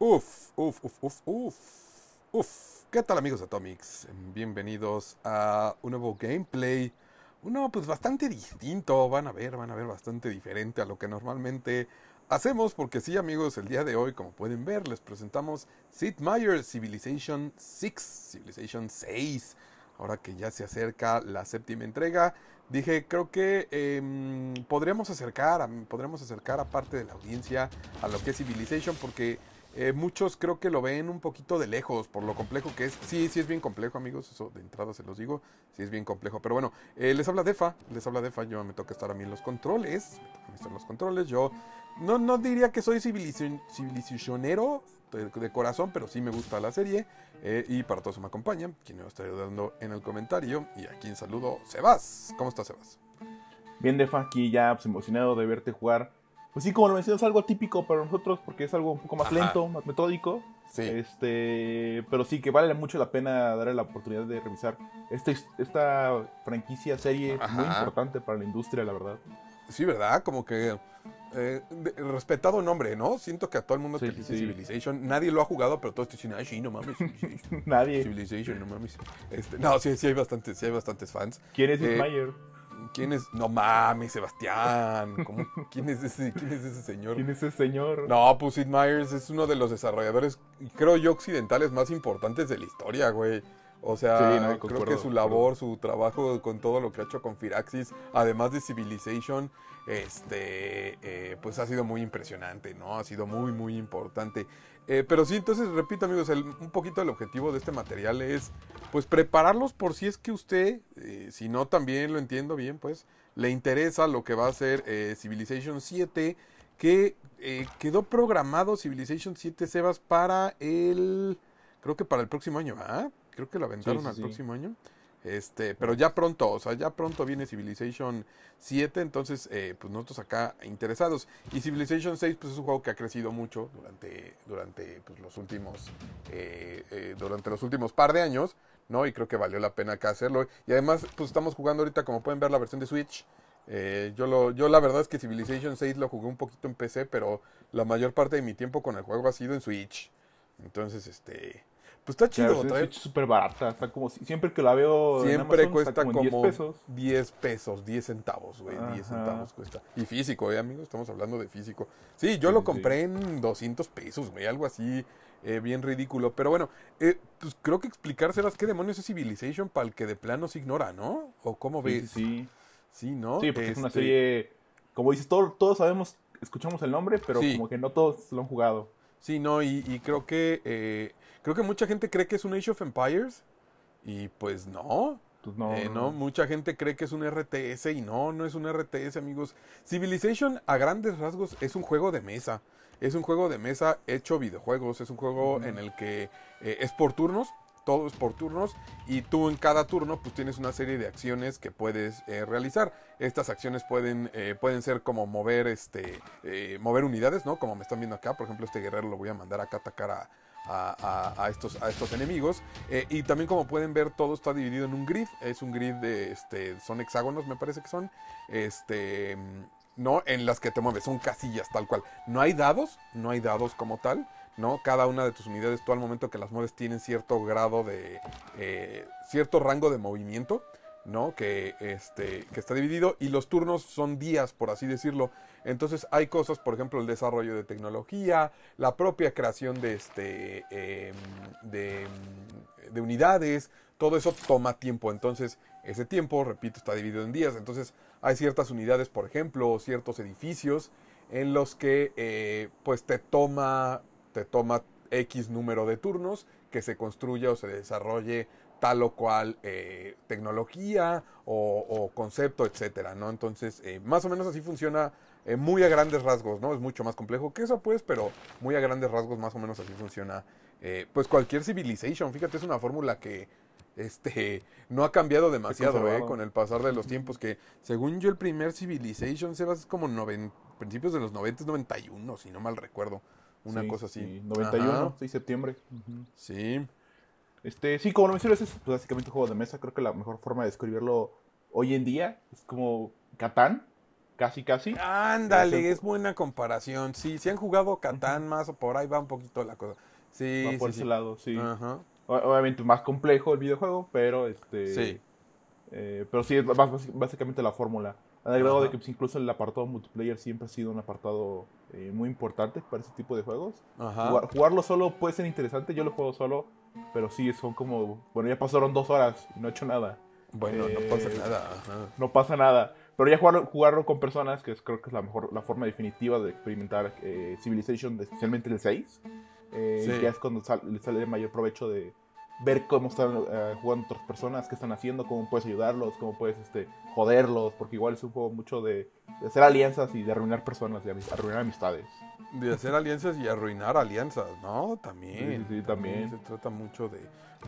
Uf, uf, uf, uf, uf. Uf, ¿qué tal amigos Atomics? Bienvenidos a un nuevo gameplay. Uno pues bastante distinto, van a ver, van a ver bastante diferente a lo que normalmente hacemos. Porque sí amigos, el día de hoy como pueden ver les presentamos Sid Meier's Civilization 6, Civilization 6. Ahora que ya se acerca la séptima entrega, dije, creo que em, podríamos acercar, podremos acercar a parte de la audiencia a lo que es Civilization, porque eh, muchos creo que lo ven un poquito de lejos por lo complejo que es. Sí, sí es bien complejo, amigos. Eso de entrada se los digo. Sí es bien complejo. Pero bueno, eh, les habla Defa. Les habla Defa. Yo me toca estar a mí en los controles. Me toca estar en los controles. Yo no, no diría que soy civilizacionero de, corazón, pero sí me gusta la serie. Eh, y para todos que me acompañan, quien me está ayudando en el comentario. Y aquí quien saludo, Sebas. ¿Cómo estás, Sebas? Bien, Defa, aquí ya pues, emocionado de verte jugar pues sí, como lo mencionas, es algo típico para nosotros porque es algo un poco más lento, más metódico. Este, pero sí, que vale mucho la pena darle la oportunidad de revisar esta, esta franquicia, serie muy importante para la industria, la verdad. Sí, ¿verdad? Como que eh, respetado nombre, ¿no? Siento que a todo el mundo sí, dice Civilization, nadie lo ha jugado, pero todos dicen, ay, sí, no mames. nadie. Civilization, no mames. Este, no, sí, sí hay bastantes, sí hay bastantes fans. ¿Quién es eh, ¿Quién es? No mami Sebastián. ¿Quién, es ese, señor? ¿Quién es ese señor? No, pues Myers es uno de los desarrolladores, creo yo, occidentales más importantes de la historia, güey. O sea, creo que su labor, su trabajo con todo lo que ha hecho con Firaxis, además de Civilization, este, eh, pues ha sido muy impresionante, ¿no? Ha sido muy, muy importante. Eh, pero sí, entonces, repito amigos, un poquito el objetivo de este material es, pues, prepararlos por si es que usted, eh, si no también lo entiendo bien, pues, le interesa lo que va a ser eh, Civilization 7, que quedó programado Civilization 7 Sebas para el, creo que para el próximo año, ¿ah? Creo que lo aventaron al próximo año. Este, pero ya pronto, o sea, ya pronto viene Civilization 7, entonces eh, pues nosotros acá interesados. Y Civilization 6 pues es un juego que ha crecido mucho durante, durante pues, los últimos eh, eh, durante los últimos par de años, ¿no? Y creo que valió la pena acá hacerlo. Y además pues estamos jugando ahorita, como pueden ver, la versión de Switch. yo, lo, yo la verdad es que Civilization 6 lo jugué un poquito en PC, pero la mayor parte de mi tiempo con el juego ha sido en Switch. Entonces, este pues está chido. Está súper barata. Está como, siempre que la veo. Siempre cuesta como, 10 pesos. 10 pesos, 10 centavos, güey. 10 centavos cuesta. Y físico, ¿eh, amigos? Estamos hablando de físico. Sí, yo lo compré en 200 pesos, güey. Algo así. Eh, bien ridículo. Pero bueno, eh, pues creo que explicárselas qué demonios es Civilization para el que de plano se ignora, ¿no? ¿O cómo ves? Sí, sí. ¿no? Sí, porque es una este serie. Como dices, todos sabemos, escuchamos el nombre, pero como que no todos lo han jugado. Sí, no, y, creo que eh, Creo que mucha gente cree que es un Age of Empires y pues no. Pues no, eh, no, mucha gente cree que es un RTS y no, no es un RTS, amigos. Civilization, a grandes rasgos, es un juego de mesa. Es un juego de mesa hecho videojuegos. Es un juego en el que eh, es por turnos, todo es por turnos y tú en cada turno pues tienes una serie de acciones que puedes eh, realizar. Estas acciones pueden, pueden ser como mover, este, mover unidades, ¿no? Como me están viendo acá, por ejemplo, este guerrero lo voy a mandar acá a atacar a, a, estos, a estos enemigos. Eh, y también como pueden ver, todo está dividido en un grid. Es un grid de, este, son hexágonos, me parece que son. Este, ¿no? En las que te mueves, son casillas tal cual. No hay dados, no hay dados como tal. ¿no? Cada una de tus unidades, tú al momento que las mueves, tienen cierto grado de. Eh, cierto rango de movimiento. ¿no? Que, este, que está dividido y los turnos son días, por así decirlo. Entonces hay cosas, por ejemplo, el desarrollo de tecnología, la propia creación de, este, em, em, de, unidades, todo eso toma tiempo. Entonces ese tiempo, repito, está dividido en días. Entonces hay ciertas unidades, por ejemplo, o ciertos edificios en los que eh, pues te toma, te toma X número de turnos que se construya o se desarrolle tal o cual eh, tecnología o, concepto, etcétera, ¿no? Entonces, eh, más o menos así funciona eh, muy a grandes rasgos, ¿no? Es mucho más complejo que eso, pues, pero muy a grandes rasgos más o menos así funciona. Eh, pues cualquier civilization, fíjate, es una fórmula que este, no ha cambiado demasiado eh, con el pasar de los tiempos, que según yo el primer civilization, se es como principios de los 90, 91, si no mal recuerdo. Una cosa así. Sí, 91, Ajá. 6 de septiembre. Sí. Este, sí, como lo mencionas, es básicamente un juego de mesa. Creo que la mejor forma de describirlo hoy en día es como Catán casi casi. Ándale, es buena comparación. Sí, si han jugado Catán más o por ahí va un poquito la cosa. Sí, va por ese lado, sí. Obviamente más complejo el videojuego, pero este Sí. Eh, pero sí es básicamente la fórmula. Al grado de que pues, incluso el apartado multiplayer siempre ha sido un apartado eh, muy importante para ese tipo de juegos. jugarlo solo puede ser interesante, yo lo juego solo, pero sí, son como, bueno, ya pasaron dos horas y no he hecho nada. Bueno, no eh, pasa nada. No pasa nada. Pero ya jugarlo, con personas, que es, creo que es la mejor la forma definitiva de experimentar eh, Civilization, especialmente el 6, eh, ya es cuando le sale el mayor provecho de, ver cómo están eh, jugando otras personas, qué están haciendo, cómo puedes ayudarlos, cómo puedes este, joderlos, porque igual supo mucho de, hacer alianzas y de arruinar personas, de arruinar amistades. De hacer alianzas y arruinar alianzas, ¿no? También. Sí, sí, también. Se trata mucho de,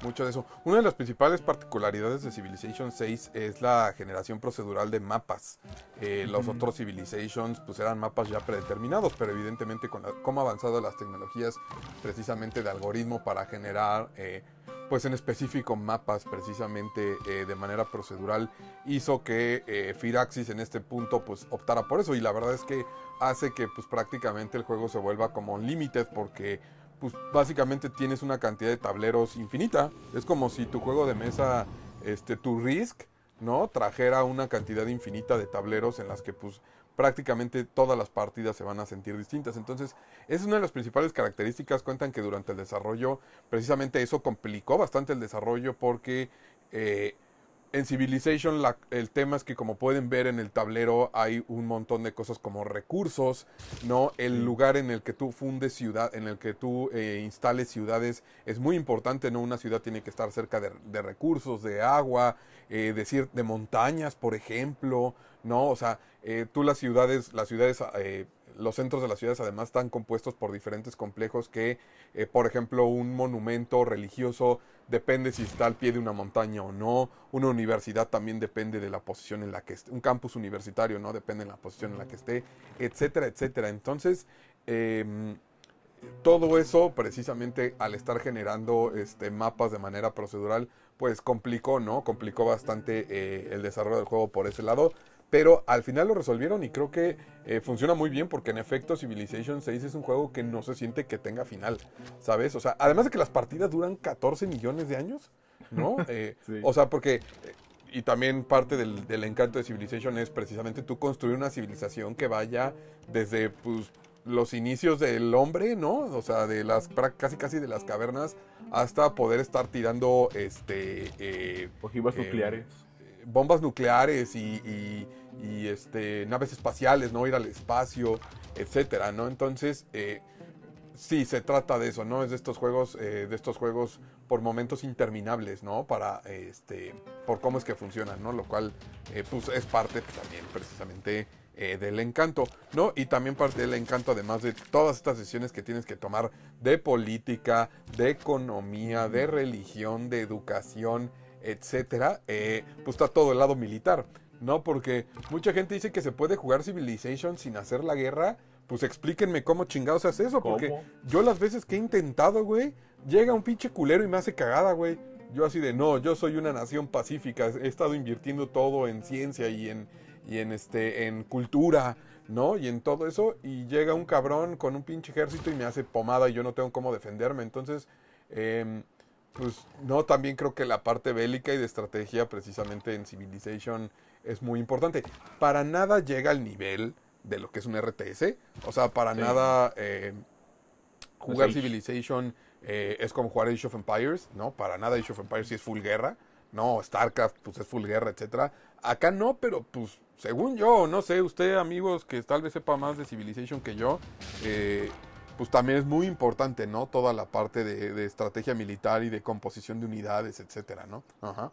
mucho de eso. Una de las principales particularidades de Civilization 6 es la generación procedural de mapas. Eh, los otros Civilizations pues eran mapas ya predeterminados, pero evidentemente con la, cómo han avanzado las tecnologías precisamente de algoritmo para generar... Eh, pues en específico mapas precisamente eh, de manera procedural hizo que eh, Firaxis en este punto pues optara por eso y la verdad es que hace que pues prácticamente el juego se vuelva como limited porque pues básicamente tienes una cantidad de tableros infinita. Es como si tu juego de mesa, este, tu Risk, ¿no? Trajera una cantidad infinita de tableros en las que pues prácticamente todas las partidas se van a sentir distintas. Entonces, esa es una de las principales características. Cuentan que durante el desarrollo, precisamente eso complicó bastante el desarrollo porque eh, en Civilization el tema es que como pueden ver en el tablero hay un montón de cosas como recursos, ¿no? El lugar en el que tú fundes ciudad, en el que tú eh, instales ciudades es muy importante, ¿no? Una ciudad tiene que estar cerca de, recursos, de agua, eh, decir de, montañas, por ejemplo, ¿no? O sea, eh, tú las ciudades, las ciudades los centros de las ciudades además están compuestos por diferentes complejos que, eh, por ejemplo, un monumento religioso depende si está al pie de una montaña o no, una universidad también depende de la posición en la que esté, un campus universitario, ¿no? Depende de la posición en la que esté, etcétera, etcétera. Entonces, em, todo eso precisamente al estar generando este, mapas de manera procedural, pues complicó, ¿no? Complicó bastante eh, el desarrollo del juego por ese lado pero al final lo resolvieron y creo que eh, funciona muy bien porque en efecto Civilization 6 es un juego que no se siente que tenga final, ¿sabes? O sea, además de que las partidas duran 14 millones de años, ¿no? Eh, o sea, porque... Eh, y también parte del, encanto de Civilization es precisamente tú construir una civilización que vaya desde pues, los inicios del hombre, ¿no? O sea, de las casi casi de las cavernas hasta poder estar tirando este ojivas em, nucleares bombas nucleares y y este, naves espaciales, ¿no? Ir al espacio, etcétera, ¿no? Entonces, eh, sí, se trata de eso, ¿no? Es de estos juegos, eh, de estos juegos por momentos interminables, ¿no? Para, este, por cómo es que funcionan, ¿no? Lo cual, eh, pues, es parte también precisamente del encanto, ¿no? Y también parte del encanto, además de todas estas decisiones que tienes que tomar de política, de economía, de religión, de educación, etcétera, pues está todo el lado militar, no, porque mucha gente dice que se puede jugar Civilization sin hacer la guerra. Pues explíquenme cómo chingados hace eso, porque yo las veces que he intentado, güey, llega un pinche culero y me hace cagada, güey. Yo así de, no, yo soy una nación pacífica, he estado invirtiendo todo en ciencia y en, y en, este, en cultura, ¿no? Y en todo eso, y llega un cabrón con un pinche ejército y me hace pomada y yo no tengo cómo defenderme. Entonces, em, pues no, también creo que la parte bélica y de estrategia precisamente en Civilization es muy importante. Para nada llega al nivel de lo que es un RTS. O sea, para nada eh, jugar pues Civilization eh, es como jugar Age of Empires, ¿no? Para nada Age of Empires sí es full guerra. No, StarCraft, pues es full guerra, etcétera. Acá no, pero pues según yo, no sé, usted amigos que tal vez sepa más de Civilization que yo, eh, pues también es muy importante, ¿no? Toda la parte de, estrategia militar y de composición de unidades, etcétera, ¿no? Ajá.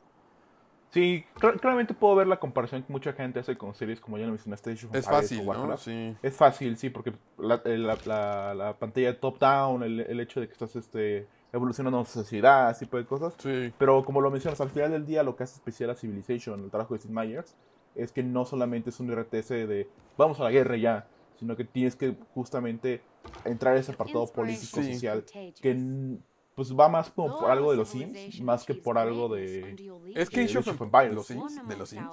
Sí, claramente puedo ver la comparación que mucha gente hace con series como ya lo mencionaste. Station es fácil, ¿no? Sí. Es fácil, sí, porque la, la, la, pantalla top-down, el, hecho de que estás este, evolucionando en sociedad, ese tipo de cosas. Sí. Pero como lo mencionas, al final del día lo que hace especial a Civilization, el trabajo de Steve Myers, es que no solamente es un RTS de vamos a la guerra ya, sino que tienes que justamente entrar a ese apartado político-social que pues va más por algo de los Sims, más que por algo de... Es que Age of Empire los Sims, de los Sims.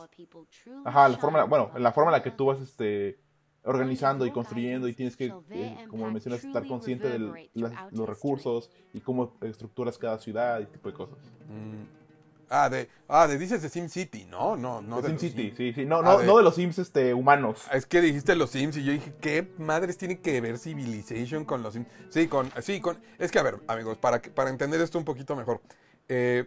Ajá, la forma, bueno, la forma en la que tú vas este, organizando y construyendo y tienes que, eh, como mencionas, estar consciente de los recursos y cómo estructuras cada ciudad y tipo de cosas. Mm. Ah, de, ah, de dices de City, ¿no? No, no. De, Sim City, sí, sí. No, no, ah, de... no de los Sims este, humanos. Ah, es que dijiste los Sims y yo dije, ¿qué madres tiene que ver Civilization con los Sims? Sí, con. Sí, con. Es que, a ver, amigos, para, para entender esto un poquito mejor. Eh,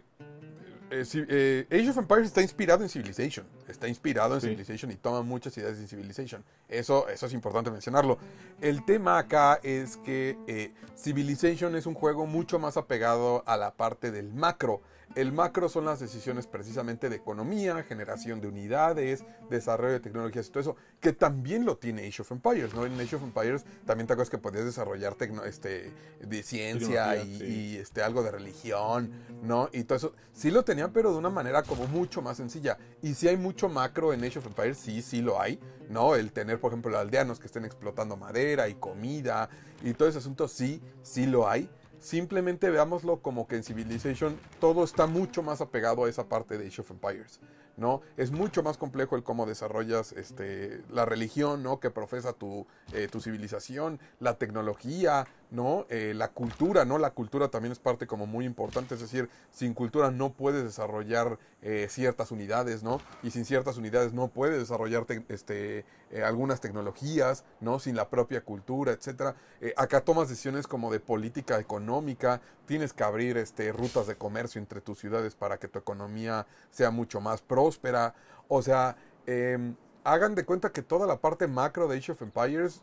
eh, eh, Age of Empires está inspirado en Civilization. Está inspirado en Civilization y toma muchas ideas de Civilization. Eso, eso es importante mencionarlo. El tema acá es que Civilization es un juego mucho más apegado a la parte del macro. El macro son las decisiones precisamente de economía, generación de unidades, desarrollo de tecnologías y todo eso, que también lo tiene Age of Empires, ¿no? En Age of Empires también te acuerdas que podías desarrollar este, de ciencia y, este, algo de religión, ¿no? Y todo eso. Sí lo tenían, pero de una manera como mucho más sencilla. Y si hay mucho macro en Age of Empires, sí, sí lo hay, ¿no? El tener, por ejemplo, los aldeanos que estén explotando madera y comida y todo ese asunto, sí, sí lo hay Simplemente veámoslo como que en Civilization todo está mucho más apegado a esa parte de Age of Empires, ¿no? Es mucho más complejo el cómo desarrollas este, la religión, ¿no? Que profesa tu eh, civilización, la tecnología, ¿no? Eh, la cultura, ¿no? La cultura también es parte como muy importante, es decir, sin cultura no puedes desarrollar eh, ciertas unidades, ¿no? Y sin ciertas unidades no puedes desarrollar este, eh, algunas tecnologías, ¿no? Sin la propia cultura, etc. acá tomas decisiones como de política económica, tienes que abrir este, rutas de comercio entre tus ciudades para que tu economía sea mucho más próspera, o sea, em, hagan de cuenta que toda la parte macro de Age of Empires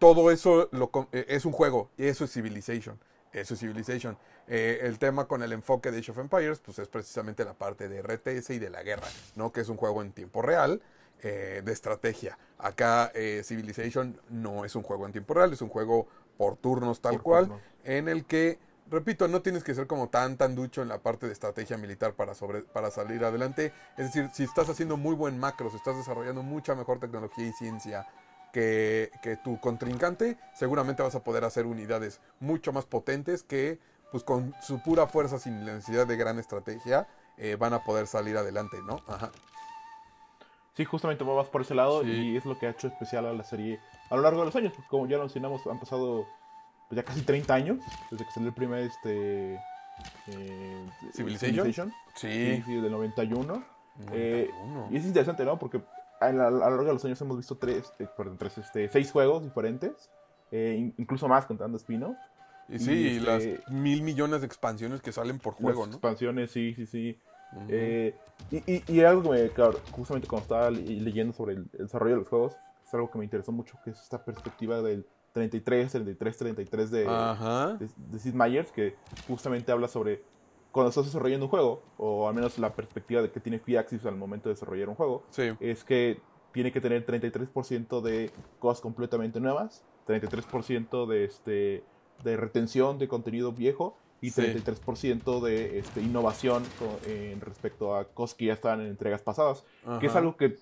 todo eso eh, es un juego y eso es Civilization. Eso es Civilization. Eh, el tema con el enfoque de Age of Empires, pues es precisamente la parte de RTS y de la guerra, ¿no? Que es un juego en tiempo real eh, de estrategia. Acá Civilization no es un juego en tiempo real, es un juego por turnos tal cual, en el que, repito, no tienes que ser como tan tan ducho en la parte de estrategia militar para, sobre, para salir adelante. Es decir, si estás haciendo muy buen macro, si estás desarrollando mucha mejor tecnología y ciencia que, tu contrincante, seguramente vas a poder hacer unidades mucho más potentes que pues con su pura fuerza sin la necesidad de gran estrategia eh, van a poder salir adelante, ¿no? Ajá. Sí, justamente vas por ese lado y es lo que ha hecho especial a la serie a lo largo de los años, porque como ya lo mencionamos, han pasado pues, ya casi 30 años desde que salió el primer este, eh, Civilization. Sí. Del 91. Eh, y es interesante, ¿no? Porque a, lo largo de los años hemos visto tres, este, este, seis juegos diferentes, eh, incluso más contando spin Y sí, y, este, las mil millones de expansiones que salen por juego, Expansiones, sí, sí, sí. Eh, y, y, algo que justamente cuando estaba leyendo sobre el, desarrollo de los juegos, es algo que me interesó mucho, que es esta perspectiva del 33, 33, 33 de, de, de Sid Meier's, que justamente habla sobre cuando estás desarrollando un juego, o al menos la perspectiva de que tiene Fiaxis al momento de desarrollar un juego, es que tiene que tener 33% de cosas completamente nuevas, 33% de, este, de retención de contenido viejo y 33% de este, innovación en respecto a cosas que ya estaban en entregas pasadas, que es algo que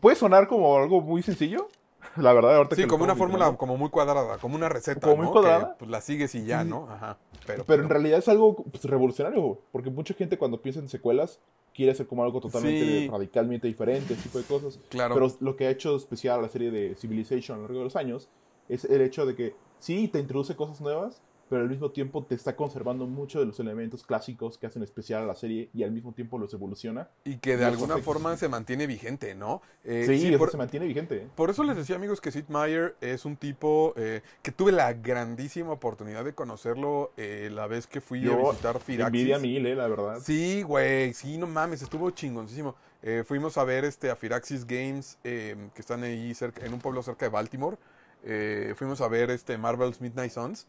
puede sonar como algo muy sencillo, La verdad, ahorita sí, como una fórmula como muy cuadrada, como una receta. muy cuadrada. pues, la sigues y ya, ¿no? Ajá. Pero, en realidad es algo pues, revolucionario, porque mucha gente cuando piensa en secuelas quiere hacer como algo totalmente radicalmente diferente, ese tipo de cosas. Claro. Pero lo que ha hecho especial la serie de Civilization a lo largo de los años es el hecho de que sí, te introduce cosas nuevas, pero al mismo tiempo te está conservando mucho de los elementos clásicos que hacen especial a la serie y al mismo tiempo los evoluciona. Y que de alguna forma se mantiene vigente, ¿no? Eh, sí, se mantiene vigente. Por eso les decía, amigos, que Sid Meier es un tipo eh, que tuve la grandísima oportunidad de conocerlo eh, la vez que fui a visitar Firaxis. Envidia mil, la verdad. Sí, güey, sí, no mames, estuvo chingoncísimo. fuimos a ver este a Firaxis Games, que están ahí en un pueblo cerca de Baltimore. Eh, fuimos a ver este Marvel's Midnight Suns,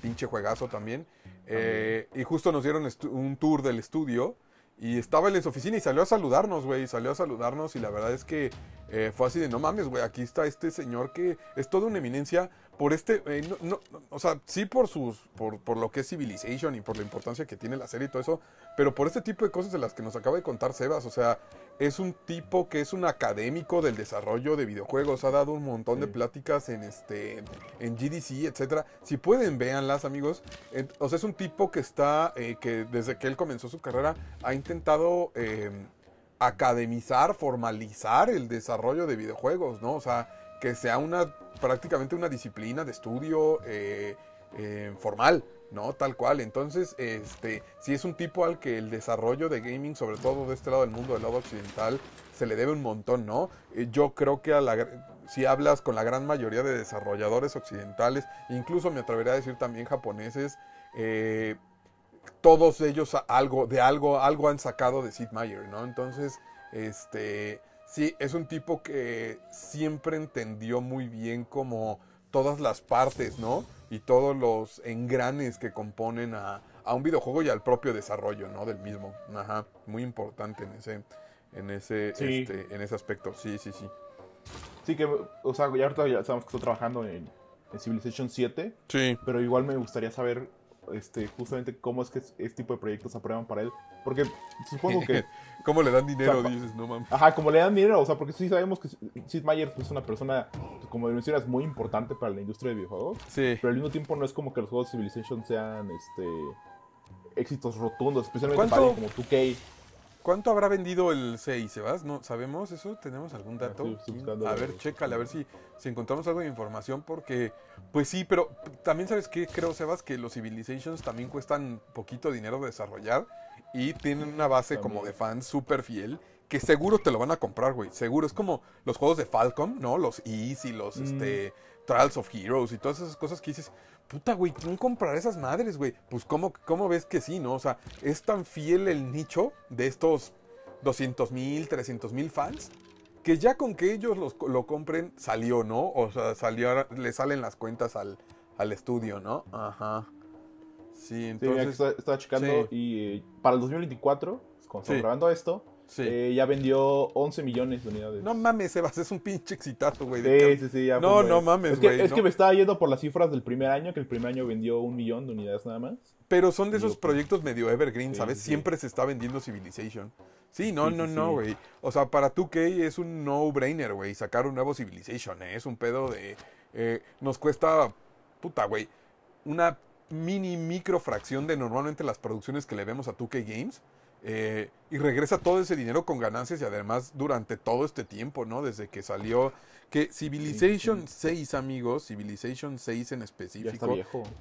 pinche juegazo también. Eh, y justo nos dieron un tour del estudio. Y estaba en su oficina y salió a saludarnos, güey. Salió a saludarnos y la verdad es que eh, fue así de, no mames, güey, aquí está este señor que es toda una eminencia por este... o sea, sí por, sus, por, por, lo que es Civilization y por la importancia que tiene la serie y todo eso, pero por este tipo de cosas de las que nos acaba de contar Sebas. O sea, es un tipo que es un académico del desarrollo de videojuegos. Ha dado un montón de pláticas en este en GDC, etcétera. Si pueden, véanlas, amigos. o sea, es un tipo que está, eh, que desde que él comenzó su carrera ha intentado em, academizar, formalizar el desarrollo de videojuegos, ¿no? O sea, que sea una prácticamente una disciplina de estudio eh, eh, formal. No, tal cual. Entonces, este, si es un tipo al que el desarrollo de gaming, sobre todo de este lado del mundo, del lado occidental, se le debe un montón, ¿no? Eh, yo creo que si hablas con la gran mayoría de desarrolladores occidentales, incluso me atrevería a decir también japoneses, eh, todos ellos algo, de algo, algo han sacado de Sid Meier, ¿no? Entonces, este, sí, es un tipo que siempre entendió muy bien como todas las partes, ¿no? y todos los engranes que componen a, un videojuego y al propio desarrollo, ¿no? Del mismo. Ajá, muy importante en ese, en ese, este, en ese aspecto. Sí, sí, sí. Sí, que, o sea, ya ahorita ya trabajando en, en Civilization 7. Sí. Pero igual me gustaría saber este, justamente cómo es que este tipo de proyectos aprueban para él. Porque supongo que... ¿Cómo le dan dinero? dices, no mames. Ajá, como le dan dinero. O sea, porque sí sabemos que Sid Meier es una persona, como mencionas, muy importante para la industria de videojuegos. Sí. Pero al mismo tiempo no es como que los juegos de Civilization sean este, éxitos rotundos, especialmente para como 2K. ¿Cuánto habrá vendido el 6, Sebas? ¿No sabemos eso? ¿Tenemos algún ah, dato? a ver, chécale, a ver si, encontramos algo de información, porque, pues sí, pero también sabes que creo, Sebas, que los Civilizations también cuestan poquito dinero de desarrollar y tienen una base como de fans súper fiel que seguro te lo van a comprar, güey. Seguro. Es como los juegos de Falcon, ¿no? Los Easy, y los mm. este, Trials of Heroes y todas esas cosas que dices, puta, güey, ¿quién comprará esas madres, güey? Pues, ¿cómo, ¿cómo ves que sí, no? O sea, es tan fiel el nicho de estos 200 mil, 300 mil fans, que ya con que ellos lo compren, salió, ¿no? O sea, salió, le salen las cuentas al, al estudio, ¿no? Ajá. Sí, entonces. Sí, estaba, checando y eh, para el 2024, cuando grabando esto, eh, ya vendió 11 millones de unidades. No mames, Sebas, es un pinche exitazo, güey. Sí, sí, sí, No, no mames, es que, Es que me estaba yendo por las cifras del primer año, que el primer año vendió un millón de unidades nada más. Pero son de esos pues, proyectos medio evergreen, ¿sabes? Siempre se está vendiendo Civilization. Sí, no, no, no, güey. O sea, para 2K es un no-brainer, güey, sacar un nuevo Civilization, ¿eh? Es un pedo de... Eh, nos cuesta, puta, güey, una mini micro fracción de normalmente las producciones que le vemos a 2K Games. Eh, y regresa todo ese dinero con ganancias y además durante todo este tiempo, ¿no? Desde que salió. Que Civilization 6, amigos, Civilization 6 en específico,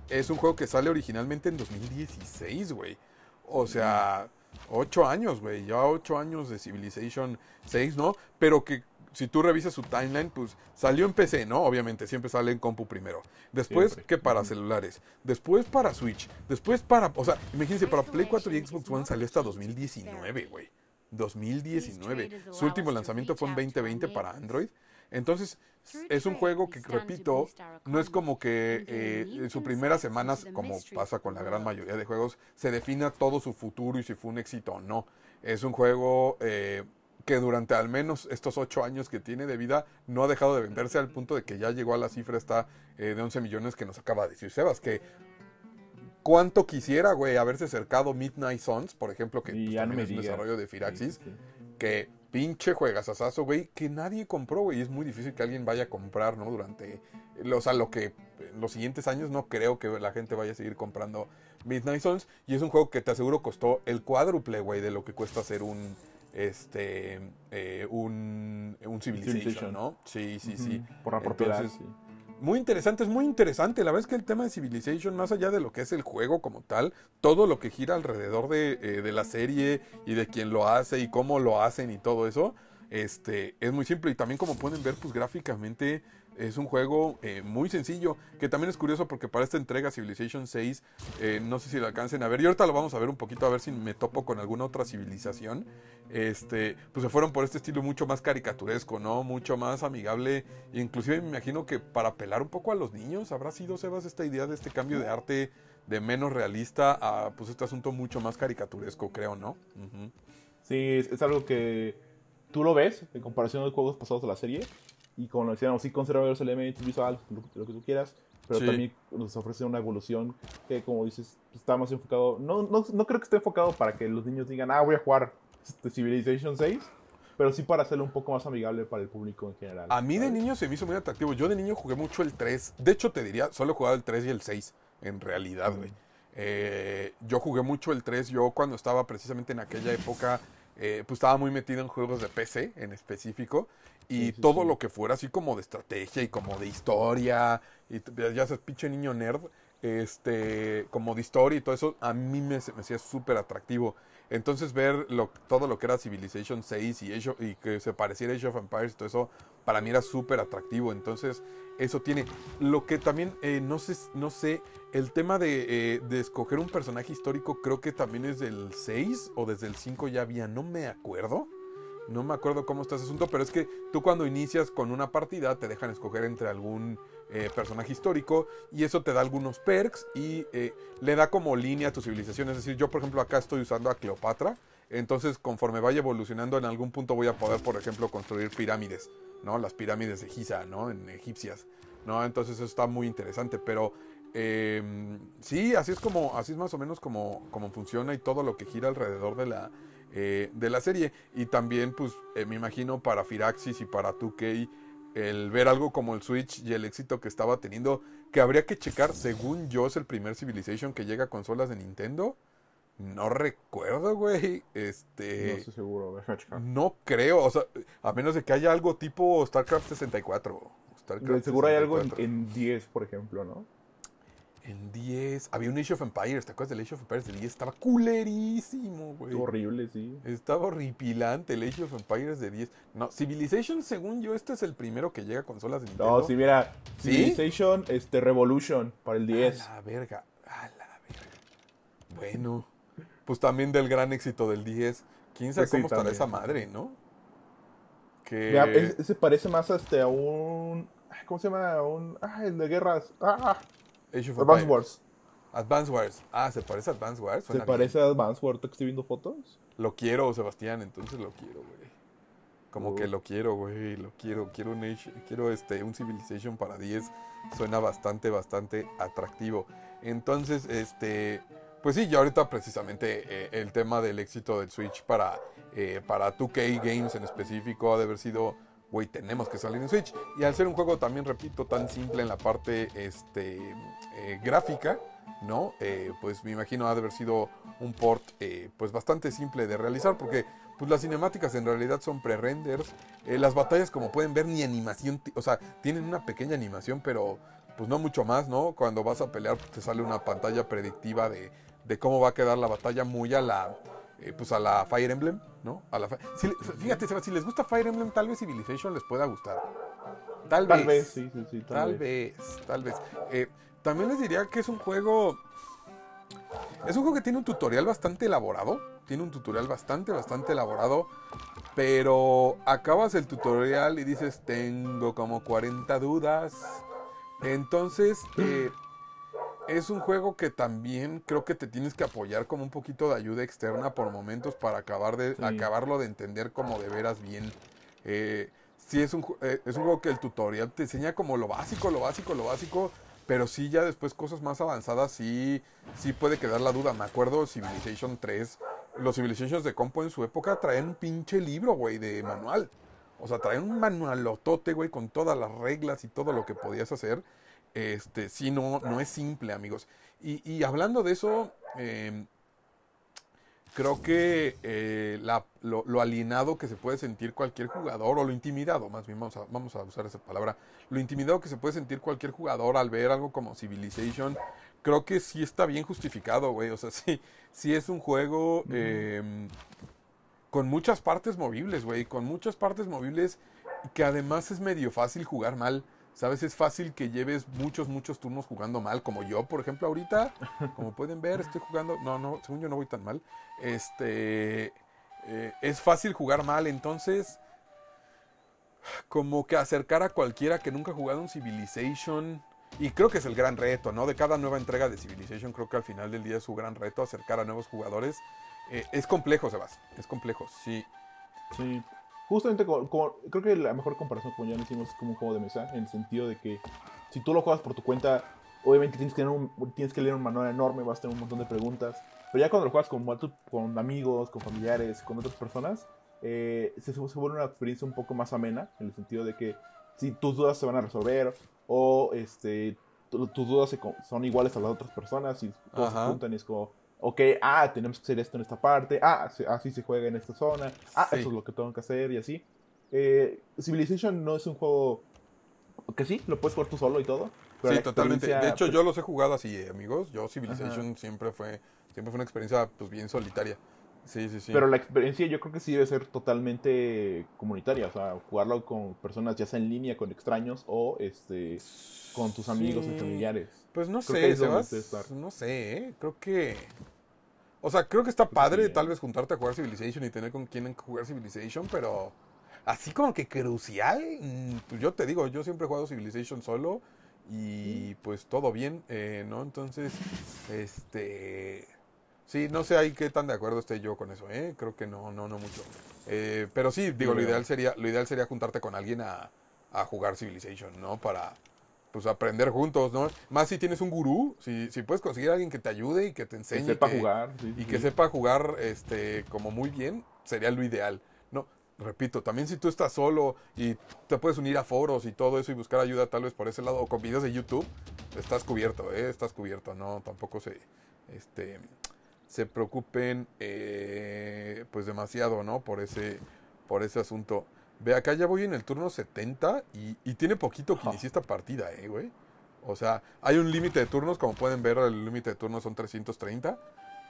es un juego que sale originalmente en 2016, güey. O sea, 8 años, güey. Ya 8 años de Civilization 6, ¿no? Pero que si tú revisas su timeline, pues salió en PC, ¿no? Obviamente, siempre sale en compu primero. Después que para celulares, después para Switch, después para, o sea, imagínense, para Play 4 y Xbox One salió hasta 2019, güey. 2019. Su último lanzamiento fue en 2020 para Android. Entonces, es un juego que, repito, no es como que eh, en sus primeras semanas, como pasa con la gran mayoría de juegos, se defina todo su futuro y si fue un éxito o no. Es un juego eh, que durante al menos estos ocho años que tiene de vida no ha dejado de venderse al punto de que ya llegó a la cifra esta eh, de 11 millones que nos acaba de decir Sebas, que cuánto quisiera, güey, haberse acercado Midnight Suns, por ejemplo, que pues, también es un desarrollo de Firaxis, que pinche asazo güey, que nadie compró, güey, y es muy difícil que alguien vaya a comprar, ¿no? Durante, o sea, lo que los siguientes años no creo que la gente vaya a seguir comprando Midnight Suns, y es un juego que te aseguro costó el cuádruple, güey, de lo que cuesta hacer un este eh, un, un Civilization, ¿no? Sí, sí, sí. Por la propiedad, Muy interesante, es muy interesante. La verdad es que el tema de Civilization, más allá de lo que es el juego como tal, todo lo que gira alrededor de, eh, de la serie y de quién lo hace y cómo lo hacen y todo eso, este, es muy simple. Y también como pueden ver, pues gráficamente es un juego eh, muy sencillo, que también es curioso porque para esta entrega Civilization 6, eh, no sé si lo alcancen a ver, y ahorita lo vamos a ver un poquito a ver si me topo con alguna otra civilización, este, pues se fueron por este estilo mucho más caricaturesco, ¿no? Mucho más amigable, inclusive me imagino que para apelar un poco a los niños, habrá sido, Sebas, esta idea de este cambio de arte de menos realista a pues este asunto mucho más caricaturesco, creo, ¿no? Sí, es, es algo que tú lo ves en comparación a los juegos pasados de la serie y como decíamos, sí conserva los elementos visuales, lo, que tú quieras, pero también nos ofrece una evolución que, como dices, está más enfocado. No, no, creo que esté enfocado para que los niños digan, ah, voy a jugar este, Civilization 6, pero sí para hacerlo un poco más amigable para el público en general. A mí de niño se me hizo muy atractivo. Yo de niño jugué mucho el 3. De hecho, te diría, solo jugado el 3 y el 6, en realidad, güey. Eh, yo jugué mucho el 3. Yo cuando estaba precisamente en aquella época. Eh, pues estaba muy metido en juegos de PC en específico y todo lo que fuera así como de estrategia y como de historia, y ya seas pinche niño nerd, este, como de historia y todo eso, a mí me, me hacía súper atractivo. Entonces ver todo lo que era Civilization 6 y, y que se pareciera Age of Empires y todo eso, para mí era súper atractivo. Entonces eso tiene. Lo que también, eh, no, sé, no sé, el tema de, eh, de escoger un personaje histórico creo que también es del 6 o desde el 5 ya había, no me acuerdo. No me acuerdo cómo está ese asunto, pero es que tú cuando inicias con una partida te dejan escoger entre algún eh, personaje histórico y eso te da algunos perks y eh, le da como línea a tu civilización. Es decir, yo por ejemplo acá estoy usando a Cleopatra, entonces conforme vaya evolucionando en algún punto voy a poder por ejemplo construir pirámides, ¿no? Las pirámides de Giza, ¿no? En egipcias, ¿no? Entonces eso está muy interesante, pero em, sí, así es como, así es más o menos como, como funciona y todo lo que gira alrededor de la eh, de la serie. Y también, pues, eh, me imagino para Firaxis y para 2K, el ver algo como el Switch y el éxito que estaba teniendo, que habría que checar, según yo, es el primer Civilization que llega a consolas de Nintendo. No recuerdo, güey. Este. No seguro, No creo, o sea, a menos de que haya algo tipo StarCraft 64. seguro hay algo en 10, por ejemplo, ¿no? El 10. Había un Age of Empires, ¿te acuerdas del Age of Empires? de 10 estaba culerísimo, güey. Horrible, sí. Estaba horripilante el Age of Empires de 10. No, Civilization, según yo, este es el primero que llega a consolas de Nintendo. No, si mira, Civilization este, Revolution para el 10. A la verga, a la verga. Bueno, pues también del gran éxito del 10. ¿Quién sabe pues cómo estará esa madre, no? Que... se parece más este, a un... ¿Cómo se llama? A un... Ah, el de guerras. Ah, Advance Wars. Advance Wars. Ah, ¿se parece a Advance Wars? ¿Se parece a Advance Wars? ¿Te estoy viendo fotos? Lo quiero, Sebastián, entonces lo quiero, güey. Como que lo quiero, güey, lo quiero. Quiero un, quiero este, un Civilization para 10. Suena bastante, bastante atractivo. Entonces, este... Pues sí, ya ahorita precisamente eh, el tema del éxito del Switch para, eh, para 2K Games en específico ha de haber sido güey, tenemos que salir en Switch. Y al ser un juego también, repito, tan simple en la parte este, eh, gráfica, ¿no? Eh, pues me imagino ha de haber sido un port eh, pues bastante simple de realizar porque pues las cinemáticas en realidad son pre-renders. las batallas, como pueden ver, ni animación, o sea, tienen una pequeña animación, pero pues no mucho más, ¿no? Cuando vas a pelear te sale una pantalla predictiva de cómo va a quedar la batalla muy a la eh, pues a la Fire Emblem, ¿no? A la fíjate, si les gusta Fire Emblem, tal vez Civilization les pueda gustar. Tal, vez. tal vez, sí, sí, sí. Tal, vez. tal vez. Eh, también les diría que es un juego... Es un juego que tiene un tutorial bastante elaborado. Tiene un tutorial bastante, bastante elaborado. Pero acabas el tutorial y dices, tengo como 40 dudas. Entonces... Eh, es un juego que también creo que te tienes que apoyar como un poquito de ayuda externa por momentos para acabar de, acabarlo de entender como de veras bien. Eh, sí, es un, eh, es juego que el tutorial te enseña como lo básico, lo básico, lo básico, pero sí ya después cosas más avanzadas sí, sí puede quedar la duda. Me acuerdo Civilization 3, los Civilizations de Compo en su época traen un pinche libro, güey, de manual. O sea, traer un manualotote, güey, con todas las reglas y todo lo que podías hacer. Este, sí, no, no es simple, amigos. Y, hablando de eso, em, creo que eh, lo, alienado que se puede sentir cualquier jugador, o lo intimidado, más bien vamos a, usar esa palabra, lo intimidado que se puede sentir cualquier jugador al ver algo como Civilization, creo que sí está bien justificado, güey. O sea, sí, sí es un juego con muchas partes movibles, güey, con muchas partes movibles que además es medio fácil jugar mal. ¿Sabes? Es fácil que lleves muchos, muchos turnos jugando mal, como yo, por ejemplo, ahorita. Como pueden ver, estoy jugando. No, no, según yo no voy tan mal. Este. Eh, es fácil jugar mal, entonces. Como que acercar a cualquiera que nunca ha jugado un Civilization. Y creo que es el gran reto, ¿no? De cada nueva entrega de Civilization, creo que al final del día es su gran reto acercar a nuevos jugadores eh, es complejo, Sebas. Es complejo, sí. Sí. Justamente, como, creo que la mejor comparación, como ya lo hicimos, es como un juego de mesa, en el sentido de que si tú lo juegas por tu cuenta, obviamente tienes que, leer un, tienes que leer un manual enorme, vas a tener un montón de preguntas. Pero ya cuando lo juegas con, con amigos, con familiares, con otras personas, eh, se, vuelve una experiencia un poco más amena, en el sentido de que si tus dudas se van a resolver o este, tus dudas son iguales a las de otras personas y todos se juntan y es como, ok, ah, tenemos que hacer esto en esta parte, ah, así se juega en esta zona, ah, eso es lo que tengo que hacer y así. Eh, Civilization no es un juego que sí, lo puedes jugar tú solo y todo. sí, totalmente. De hecho, pues yo los he jugado así, amigos. Yo Civilization siempre fue siempre fue una experiencia pues bien solitaria. Sí, sí, sí. Pero la experiencia yo creo que sí debe ser totalmente comunitaria, o sea, jugarlo con personas ya sea en línea, con extraños o este con tus amigos y familiares. Pues no sé, no sé, ¿eh? creo que o sea, creo que está pues padre tal vez juntarte a jugar Civilization y tener con quién jugar Civilization, pero así como que crucial, mm, pues yo te digo, yo siempre he jugado Civilization solo y pues todo bien, eh, ¿no? Entonces, este Sí, no sé ahí qué tan de acuerdo esté yo con eso, ¿eh? Creo que no, no, no mucho. Eh, pero sí, digo, lo ideal sería, lo ideal sería juntarte con alguien a, jugar Civilization, ¿no? Para pues aprender juntos, ¿no? Más si tienes un gurú, si, si puedes conseguir a alguien que te ayude y que te enseñe. a jugar. Sí, y que sepa jugar este, como muy bien, sería lo ideal. No, repito, también si tú estás solo y te puedes unir a foros y todo eso y buscar ayuda tal vez por ese lado, o con videos de YouTube, estás cubierto, ¿eh? Estás cubierto, ¿no? Tampoco se... Este, se preocupen eh, pues demasiado, ¿no? Por ese, por ese asunto. Ve, acá ya voy en el turno 70 y, tiene poquito que inicié esta partida, ¿eh, güey? O sea, hay un límite de turnos, como pueden ver, el límite de turnos son 330.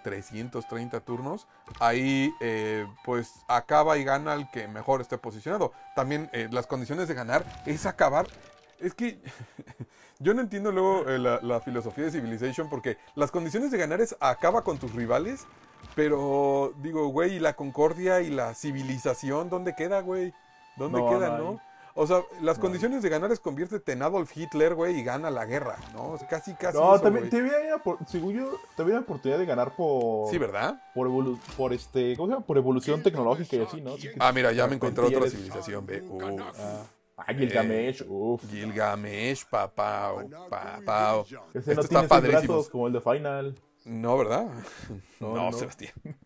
330 turnos. Ahí, eh, pues, acaba y gana el que mejor esté posicionado. También eh, las condiciones de ganar es acabar es que yo no entiendo luego eh, la, filosofía de Civilization porque las condiciones de ganar es acaba con tus rivales, pero digo, güey, ¿y la concordia y la civilización dónde queda, güey? ¿Dónde queda, no? O sea, las condiciones de ganar es conviértete en Adolf Hitler, güey, y gana la guerra, ¿no? Casi, casi. No, también, te había, la oportunidad de ganar por. Sí, ¿verdad? Por, este, Por evolución tecnológica y así, ¿no? ah, mira, ya me encontré otra civilización, ve. Ah, Gilgamesh, eh, uff. Gilgamesh, papao, papao. Ese no Esto tiene está como el de Final. No, ¿verdad? No, Sebastián.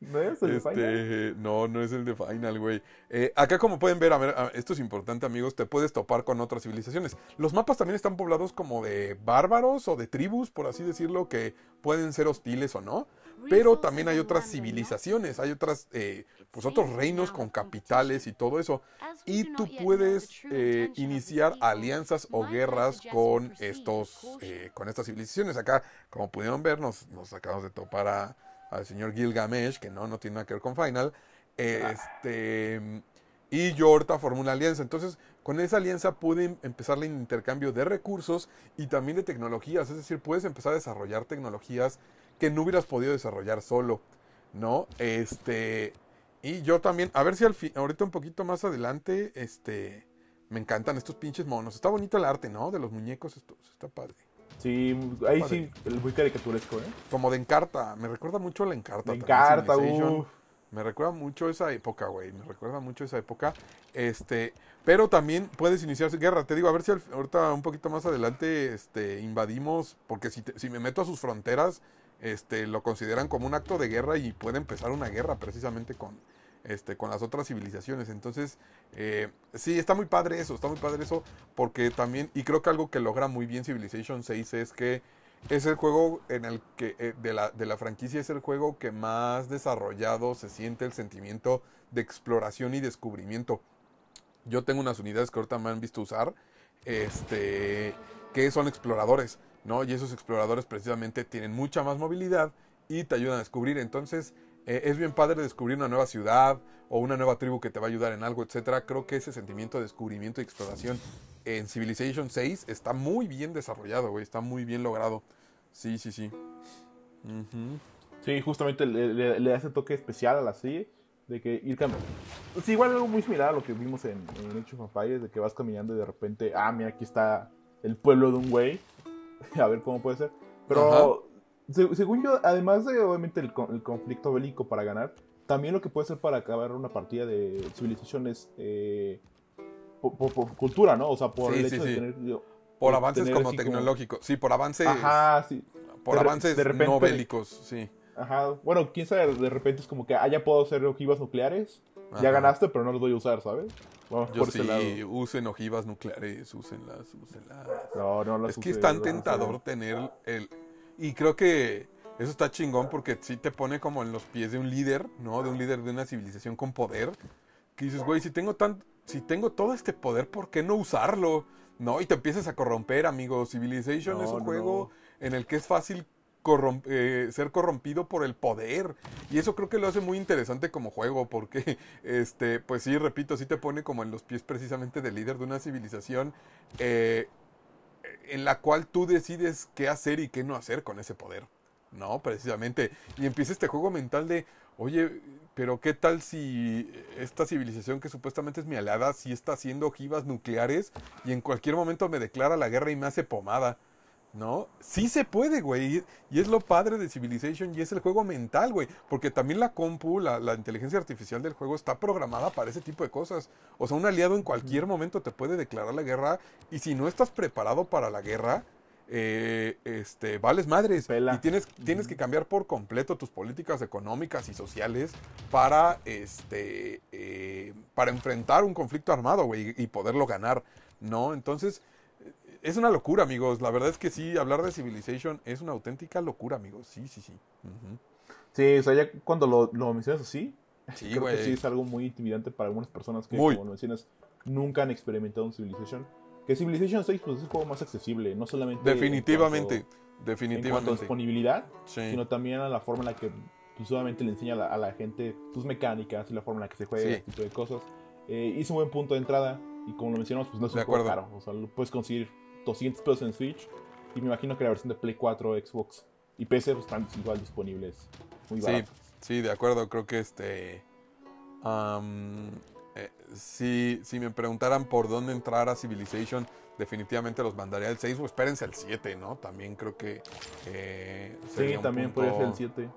¿No es el de este, Final? No, no es el de Final, güey. Eh, acá, como pueden ver, a ver, esto es importante, amigos, te puedes topar con otras civilizaciones. Los mapas también están poblados como de bárbaros o de tribus, por así decirlo, que pueden ser hostiles o no. Pero también hay otras civilizaciones, hay otras, eh, pues otros reinos con capitales y todo eso. Y tú puedes eh, iniciar alianzas o guerras con estos, eh, con estas civilizaciones. Acá, como pudieron ver, nos, nos acabamos de topar al señor Gilgamesh, que no, no tiene nada que ver con Final. Este y Yorta formó una alianza. Entonces, con esa alianza pude em, empezar el intercambio de recursos y también de tecnologías. Es decir, puedes empezar a desarrollar tecnologías que no hubieras podido desarrollar solo, ¿no? Este, y yo también, a ver si ahorita un poquito más adelante, este, me encantan estos pinches monos. Está bonito el arte, ¿no? De los muñecos, Estos está padre. Sí, ahí sí, el muy caricaturesco, ¿eh? Como de Encarta, me recuerda mucho a la Encarta. Encarta, uff Me recuerda mucho esa época, güey. Me recuerda mucho esa época. Este, pero también puedes iniciar guerra. Te digo, a ver si ahorita un poquito más adelante este, invadimos, porque si, si me meto a sus fronteras, este, lo consideran como un acto de guerra y puede empezar una guerra precisamente con, este, con las otras civilizaciones. Entonces, eh, sí, está muy padre eso, está muy padre eso, porque también, y creo que algo que logra muy bien Civilization 6 es que es el juego en el que, eh, de, la, de la franquicia, es el juego que más desarrollado se siente el sentimiento de exploración y descubrimiento. Yo tengo unas unidades que ahorita me han visto usar, este, que son exploradores y esos exploradores precisamente tienen mucha más movilidad y te ayudan a descubrir. Entonces, eh, es bien padre descubrir una nueva ciudad o una nueva tribu que te va a ayudar en algo, etcétera. Creo que ese sentimiento de descubrimiento y exploración en Civilization 6 está muy bien desarrollado, güey. Está muy bien logrado. Sí, sí, sí. Sí, justamente le, le, toque especial a la serie de que ir caminando Sí, igual algo muy similar a lo que vimos en, en Age de que vas caminando y de repente, ah, mira, aquí está el pueblo de un güey. a ver cómo puede ser. Pero según yo, además de obviamente el, conflicto bélico para ganar, también lo que puede ser para acabar una partida de civilizaciones es eh, por, cultura, ¿no? O sea, por por avances como tecnológicos. Sí, por avances... Ajá, sí. Por avances no bélicos, sí. Ajá. Bueno, quién sabe, de repente es como que, haya ah, puedo hacer ojivas nucleares. Ya ganaste, pero no los voy a usar, ¿sabes? Yo por sí, ese lado. usen ojivas nucleares, úsenlas, úsenlas. No, no las Es que es tan tentador tener el... Y creo que eso está chingón porque sí te pone como en los pies de un líder, ¿no? De un líder de una civilización con poder. Que dices, güey, si tengo tan... Si tengo todo este poder, ¿por qué no usarlo? No, y te empiezas a corromper, amigo. Civilization es un juego en el que es fácil eh, ser corrompido por el poder. Y eso creo que lo hace muy interesante como juego, porque, este, pues sí, repito, sí te pone como en los pies precisamente del líder de una civilización eh, en la cual tú decides qué hacer y qué no hacer con ese poder. No, precisamente. Y empieza este juego mental de, oye, pero ¿qué tal si esta civilización que supuestamente es mi alada, si está haciendo ojivas nucleares y en cualquier momento me declara la guerra y me hace pomada? ¿No? Sí se puede, güey. Y es lo padre de Civilization y es el juego mental, güey. Porque también la compu, la, inteligencia artificial del juego está programada para ese tipo de cosas. O sea, un aliado en cualquier momento te puede declarar la guerra y si no estás preparado para la guerra, eh, este, vales madres. Y tienes, tienes que cambiar por completo tus políticas económicas y sociales para, este, eh, para enfrentar un conflicto armado, güey, y poderlo ganar, ¿no? Entonces es una locura, amigos. La verdad es que sí, hablar de Civilization es una auténtica locura, amigos. Sí, sí, sí. Sí, o sea, ya cuando lo, lo mencionas así, sí, creo sí es algo muy intimidante para algunas personas que, como lo mencionas, nunca han experimentado un Civilization. Que Civilization 6 pues, es un juego más accesible, no solamente. Definitivamente, en definitivamente. En cuanto a disponibilidad, sino también a la forma en la que tú pues, solamente le enseña a la, gente tus mecánicas y la forma en la que se juega, sí. Este tipo de cosas. Eh, hizo un buen punto de entrada y como lo mencionamos, pues no es un caro. O sea, lo puedes conseguir 200 pesos en Switch. Y me imagino que la versión de Play 4, Xbox y PC pues, están igual disponibles. Muy Sí, de acuerdo. Creo que este. Eh, si, me preguntaran por dónde entrar a Civilization, definitivamente los mandaría el 6 o espérense el 7, ¿no? También creo que. Eh, sí, también puede ser el 7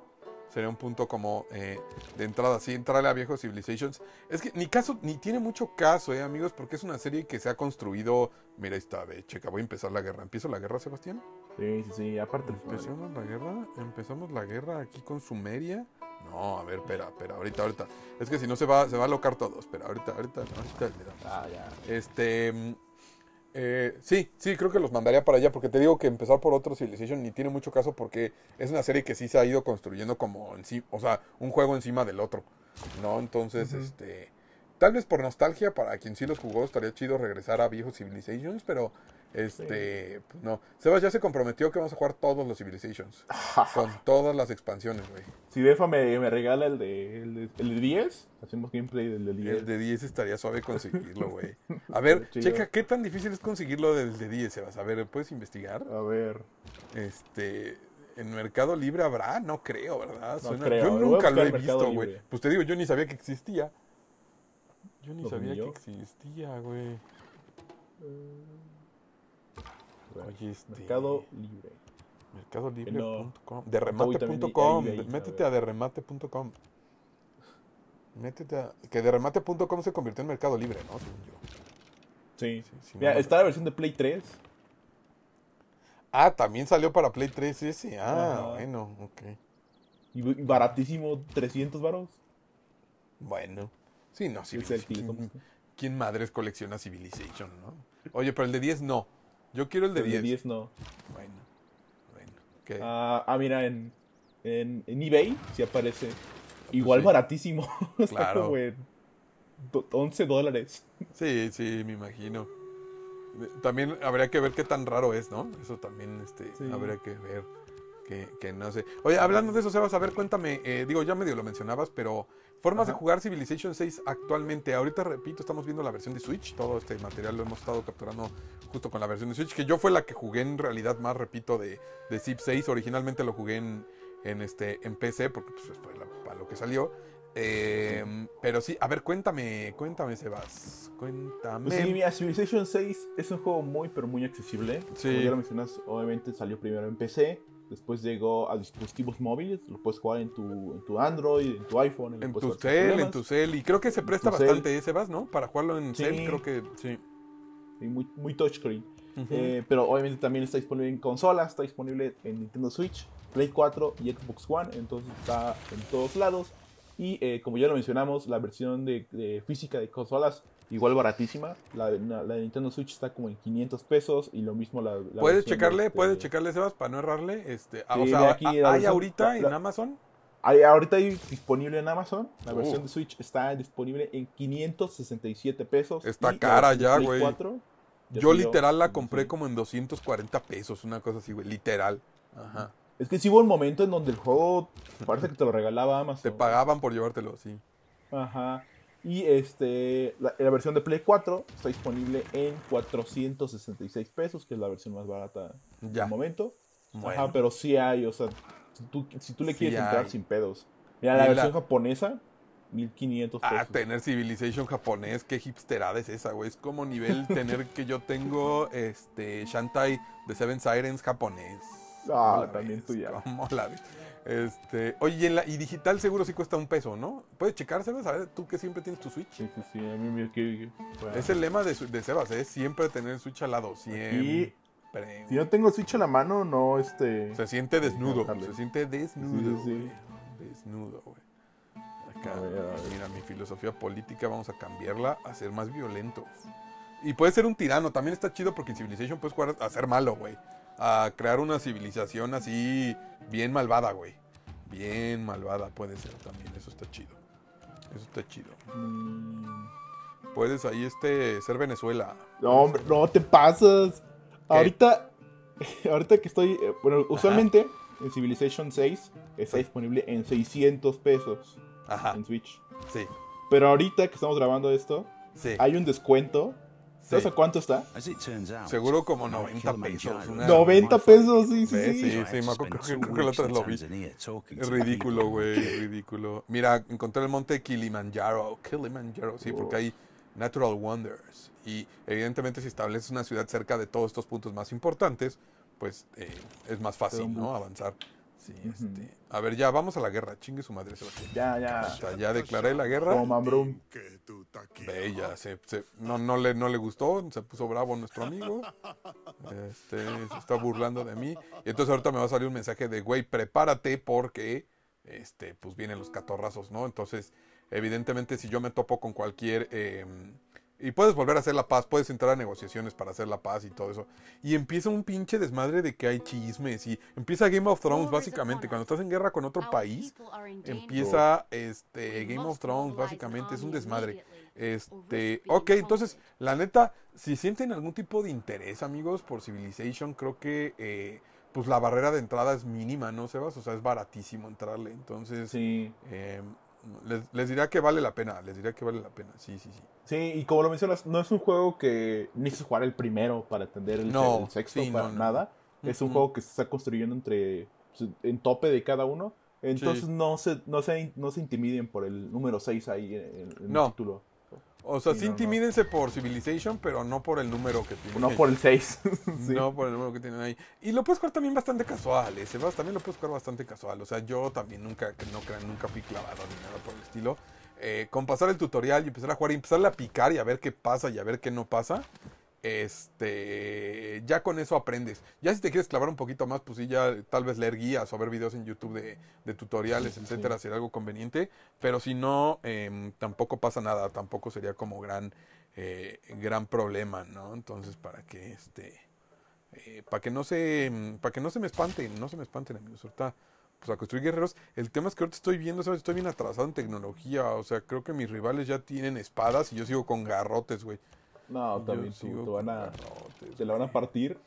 sería un punto como eh, de entrada. Sí, entrarle a viejo Civilizations. Es que ni caso, ni tiene mucho caso, eh, amigos, porque es una serie que se ha construido. Mira, ahí está, checa, voy a empezar la guerra. ¿Empiezo la guerra, Sebastián? Sí, sí, sí, aparte. ¿Empezamos la guerra? ¿Empezamos la guerra aquí con Sumeria? No, a ver, espera, espera, ahorita, ahorita. Es que si no se va, se va a locar todos. Espera, ahorita, ahorita, ahorita, ahorita. Ah, ya. Este. Mm, eh, sí, sí, creo que los mandaría para allá, porque te digo que empezar por otro Civilization ni tiene mucho caso porque es una serie que sí se ha ido construyendo como, sí, o sea, un juego encima del otro, ¿no? Entonces, este, tal vez por nostalgia, para quien sí los jugó, estaría chido regresar a viejos Civilizations, pero este, pues no. Sebas ya se comprometió que vamos a jugar todos los Civilizations. con todas las expansiones, güey. Si Defa me, regala el de, el de, 10, hacemos gameplay del de 10. El de 10 estaría suave conseguirlo, güey. A ver, checa, ¿qué tan difícil es conseguirlo del de 10, Sebas? A ver, ¿puedes investigar? A ver. Este, ¿en Mercado Libre habrá? No creo, ¿verdad? Yo nunca lo he visto, güey. Pues te digo, yo ni sabía que existía. Yo ni sabía que existía, güey. Eh, este, Mercado Libre. Mercadolibre.com. No. Derremate.com. Métete a, derremate.com. Métete a. Que derremate.com se convirtió en Mercado Libre, ¿no? Sí. sí, Mira, está la versión de Play 3. Ah, también salió para Play 3 sí Ah, bueno, ok. Y baratísimo, 300 varos. Bueno. Sí, no, sí. Pues, ¿Quién, ¿Quién madres colecciona Civilization, no? Oye, pero el de 10 no. Yo quiero el de 10. El de 10 no. Bueno, bueno. Ah, ah, mira, en, en, eBay sí aparece. Ah, pues igual baratísimo. Claro. Está como en 11 dólares. Sí, sí, me imagino. También habría que ver qué tan raro es, ¿no? Eso también este, habría que ver. Que, que, no sé. Oye, hablando de eso, Sebas, a ver, cuéntame. Eh, digo, ya medio lo mencionabas, pero Formas de jugar Civilization 6 actualmente. Ahorita, repito, estamos viendo la versión de Switch. Todo este material lo hemos estado capturando justo con la versión de Switch, que yo fue la que jugué en realidad más, repito, de, de Zip 6. Originalmente lo jugué en, este, en PC, porque pues, fue para lo que salió. Em, pero sí, a ver, cuéntame, cuéntame, Sebas. Cuéntame. Pues sí, Civilization 6 es un juego muy, pero muy accesible. Como ya lo mencionas, obviamente salió primero en PC. Después llegó a dispositivos móviles, lo puedes jugar en tu, en tu Android, en tu iPhone. En, tu cel, en tu cel. Y creo que se presta bastante ese, ¿vas, no? Para jugarlo en cel, creo que sí. sí muy, muy touchscreen. Eh, pero obviamente también está disponible en consolas, está disponible en Nintendo Switch, Play 4 y Xbox One. Entonces está en todos lados. Y eh, como ya lo mencionamos, la versión de, física de consolas igual baratísima. La, de Nintendo Switch está como en 500 pesos y lo mismo la. la puedes checarle, este puedes checarle, Sebas, para no errarle. Este, ah, ¿hay ahorita en Amazon? ahorita hay disponible en Amazon. La uh. versión de Switch está disponible en 567 pesos. Está cara ya, güey. Yo literal la compré como en 240 pesos, una cosa así, güey. Literal. Ajá. Es que sí hubo un momento en donde el juego parece que te lo regalaba Amazon. Te pagaban por llevártelo, sí. Ajá. Y este, la, versión de Play 4 está disponible en 466 pesos, que es la versión más barata ya. del momento. Ajá, pero sí hay, o sea, si tú, si tú le quieres entrar sin pedos. Mira, la, versión japonesa, 1500 ah, pesos. Ah, tener Civilization japonés, qué hipsterada es esa, güey. Es como nivel tener que yo tengo este Shantai de Seven Sirens japonés. Ah, también tuya. la Este, oye, y, digital seguro sí cuesta un peso, ¿no? ¿Puedes checar, Sebas? A ver, tú que siempre tienes tu Switch. Sí, sí, a mí me pues, Es el lema de, de Sebas, ¿eh? siempre tener el Switch al lado, siempre. si no tengo Switch en la mano, no, este... Se siente desnudo, se siente desnudo, sí, Desnudo, güey. mira, mi filosofía política vamos a cambiarla a ser más violento Y puede ser un tirano, también está chido porque en Civilization puedes jugar a ser malo, güey a crear una civilización así bien malvada, güey. Bien malvada puede ser también, eso está chido. Eso está chido. Mm. Puedes ahí este ser Venezuela. No, hombre, no te pasas. Ahorita ahorita que estoy, eh, bueno, usualmente en Civilization 6 está disponible en 600 pesos en Switch. Sí. Pero ahorita que estamos grabando esto, hay un descuento ¿Sabes a cuánto está? Seguro como 90 pesos. 90 pesos, sí, sí, sí. Sí, sí, que, la lo Es ridículo, güey, ridículo. Mira, encontré el monte Kilimanjaro. Kilimanjaro, sí, porque hay Natural Wonders. Y evidentemente si estableces una ciudad cerca de todos estos puntos más importantes, pues eh, es más fácil, ¿no? Avanzar. Sí, este. A ver, ya, vamos a la guerra. Chingue su madre, Ya, ya. ya declaré la guerra. Toma, Brum. Bella, se, se, no, no, le, no le gustó, se puso bravo nuestro amigo. Este, se está burlando de mí. Y entonces ahorita me va a salir un mensaje de, güey, prepárate porque, este, pues vienen los catorrazos, ¿no? Entonces, evidentemente, si yo me topo con cualquier... Eh, y puedes volver a hacer la paz, puedes entrar a negociaciones para hacer la paz y todo eso. Y empieza un pinche desmadre de que hay chismes y empieza Game of Thrones básicamente. Cuando estás en guerra con otro país, empieza este Game of Thrones básicamente. Es un desmadre. Este, ok, entonces, la neta, si sienten algún tipo de interés, amigos, por Civilization, creo que eh, pues la barrera de entrada es mínima, ¿no, Sebas? O sea, es baratísimo entrarle. Entonces, sí. Em, les, les, diría que vale la pena, les diría que vale la pena, sí, sí, sí. Sí, y como lo mencionas, no es un juego que necesitas jugar el primero para entender el, sexto, para nada. Es un juego que se está construyendo entre, pues, en tope de cada uno. Entonces no, se, no, se, no se intimiden por el número 6 ahí en el título. O sea, sí, intimídense por Civilization, pero no por el número que tienen. No por el 6. No por el número que tienen ahí. Y lo puedes jugar también bastante casual, ese ¿eh? también lo puedes jugar bastante casual. O sea, yo también nunca, no crean, nunca fui clavado ni nada por el estilo. Eh, con pasar el tutorial y empezar a jugar y empezar a picar y a ver qué pasa y a ver qué no pasa, este, ya con eso aprendes. Ya si te quieres clavar un poquito más, pues sí, ya tal vez leer guías o ver videos en YouTube de, tutoriales, etcétera, sería algo conveniente. Pero si no, em, tampoco pasa nada, tampoco sería como gran, eh, gran problema, ¿no? Entonces, para que este, eh, para que no se, em, para que no se me espanten, no se me espanten, amigos. Ahorita, pues a construir guerreros. El tema es que ahorita estoy viendo, ¿sabes? Estoy bien atrasado en tecnología, o sea, creo que mis rivales ya tienen espadas y yo sigo con garrotes, güey. No, también tú, te, la van a partir.